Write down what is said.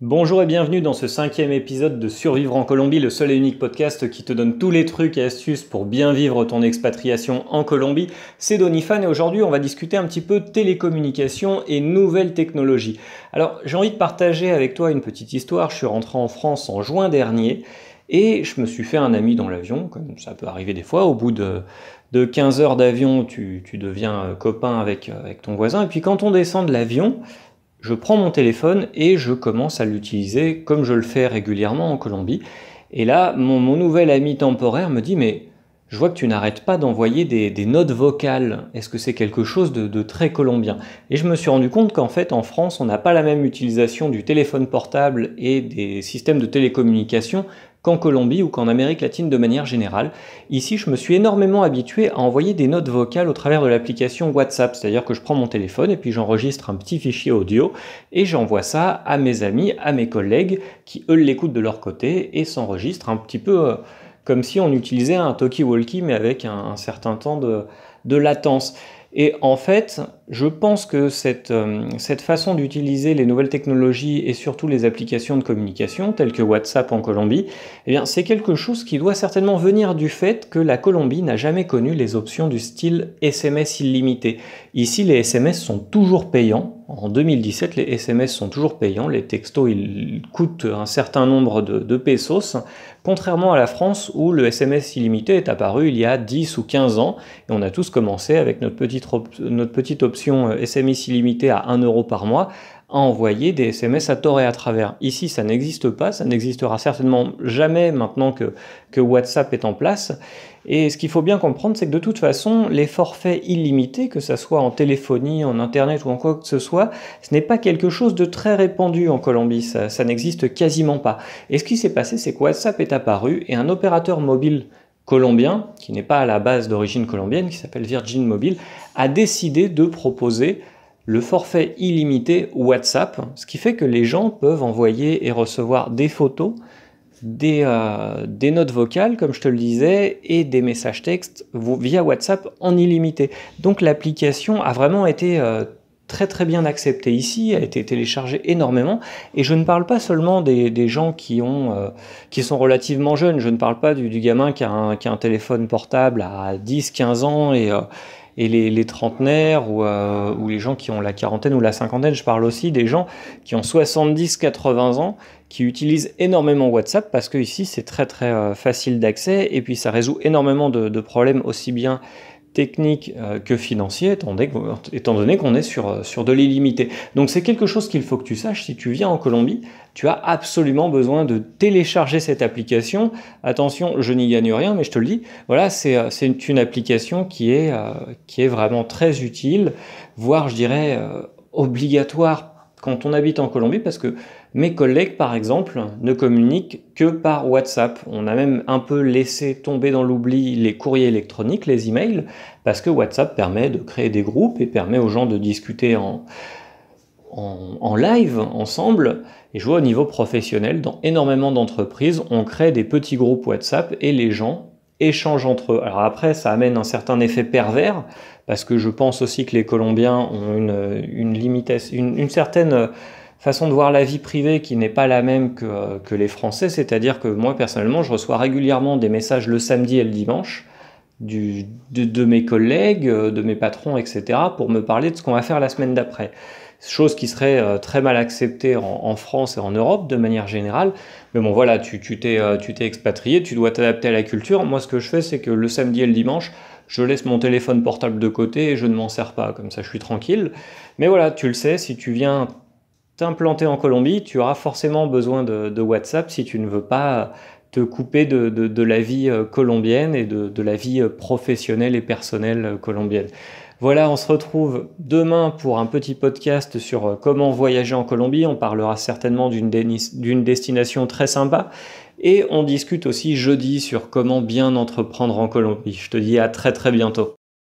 Bonjour et bienvenue dans ce cinquième épisode de Survivre en Colombie, le seul et unique podcast qui te donne tous les trucs et astuces pour bien vivre ton expatriation en Colombie. C'est Donifan et aujourd'hui on va discuter un petit peu télécommunications et nouvelles technologies. Alors j'ai envie de partager avec toi une petite histoire. Je suis rentré en France en juin dernier et je me suis fait un ami dans l'avion, comme ça peut arriver des fois. Au bout de, 15 heures d'avion, tu, deviens euh, copain euh, avec ton voisin. Et puis quand on descend de l'avion, je prends mon téléphone et je commence à l'utiliser comme je le fais régulièrement en Colombie. Et là, mon, nouvel ami temporaire me dit, mais je vois que tu n'arrêtes pas d'envoyer des, notes vocales. Est-ce que c'est quelque chose de très colombien Et je me suis rendu compte qu'en fait, en France, on n'a pas la même utilisation du téléphone portable et des systèmes de télécommunication qu'en Colombie ou qu'en Amérique latine de manière générale. Ici, je me suis énormément habitué à envoyer des notes vocales au travers de l'application WhatsApp, c'est-à-dire que je prends mon téléphone et puis j'enregistre un petit fichier audio et j'envoie ça à mes amis, à mes collègues qui eux l'écoutent de leur côté et s'enregistrent un petit peu euh, comme si on utilisait un talkie-walkie mais avec un certain temps de de latence. Et en fait, je pense que cette, euh, cette façon d'utiliser les nouvelles technologies et surtout les applications de communication telles que WhatsApp en Colombie, eh bien, c'est quelque chose qui doit certainement venir du fait que la Colombie n'a jamais connu les options du style SMS illimité. Ici, les SMS sont toujours payants. En 2017, les SMS sont toujours payants. Les textos, ils coûtent un certain nombre de, de pesos, contrairement à la France où le SMS illimité est apparu il y a 10 ou 15 ans et on a tous avec notre petite, notre petite option SMS euh, illimité à 1 euro par mois à envoyer des SMS à tort et à travers. Ici, ça n'existe pas, ça n'existera certainement jamais maintenant que, WhatsApp est en place. Et ce qu'il faut bien comprendre, c'est que de toute façon, les forfaits illimités, que ce soit en téléphonie, en Internet ou en quoi que ce soit, ce n'est pas quelque chose de très répandu en Colombie, ça, ça n'existe quasiment pas. Et ce qui s'est passé, c'est que WhatsApp est apparu et un opérateur mobile colombien, qui n'est pas à la base d'origine colombienne, qui s'appelle Virgin Mobile, a décidé de proposer le forfait illimité WhatsApp, ce qui fait que les gens peuvent envoyer et recevoir des photos, des, euh, notes vocales, comme je te le disais, et des messages textes via WhatsApp en illimité. Donc l'application a vraiment été euh, très très bien acceptée ici, a été téléchargée énormément. Et je ne parle pas seulement des, gens qui, ont, euh, qui sont relativement jeunes, je ne parle pas du, gamin qui a, un, téléphone portable à 10-15 ans et, euh, les, trentenaires euh, ou, les gens qui ont la quarantaine ou la cinquantaine. Je parle aussi des gens qui ont 70-80 ans qui utilisent énormément WhatsApp parce que ici c'est très très facile d'accès et puis ça résout énormément de, de problèmes aussi bien technique euh, que financier, étant donné qu'on est sur, euh, sur de l'illimité. Donc c'est quelque chose qu'il faut que tu saches. Si tu viens en Colombie, tu as absolument besoin de télécharger cette application. Attention, je n'y gagne rien, mais je te le dis, voilà, c'est euh, une application qui est, qui est vraiment très utile, voire je dirais obligatoire quand on habite en Colombie parce que mes collègues, par exemple, ne communiquent que par WhatsApp. On a même un peu laissé tomber dans l'oubli les courriers électroniques, les emails, parce que WhatsApp permet de créer des groupes et permet aux gens de discuter en, live ensemble. Et je vois au niveau professionnel, dans énormément d'entreprises, on crée des petits groupes WhatsApp et les gens échange entre eux. Alors après, ça amène un certain effet pervers, parce que je pense aussi que les Colombiens ont une, limitation, une, certaine façon de voir la vie privée qui n'est pas la même que les Français, c'est-à-dire que moi personnellement, je reçois régulièrement des messages le samedi et le dimanche de, mes collègues, euh, de mes patrons, etc., pour me parler de ce qu'on va faire la semaine d'après. Chose qui serait euh, très mal acceptée en, France et en Europe de manière générale. Mais bon, voilà, euh, tu t'es expatrié, tu dois t'adapter à la culture. Moi, ce que je fais, c'est que le samedi et le dimanche, je laisse mon téléphone portable de côté et je ne m'en sers pas. Comme ça, je suis tranquille. Mais voilà, tu le sais, si tu viens t'implanter en Colombie, tu auras forcément besoin de WhatsApp si tu ne veux pas te couper de, de, la vie euh, colombienne et de, de, la vie euh, professionnelle et personnelle euh, colombienne. Voilà, on se retrouve demain pour un petit podcast sur comment voyager en Colombie. On parlera certainement d'une destination très sympa. Et on discute aussi jeudi sur comment bien entreprendre en Colombie. Je te dis à très très bientôt.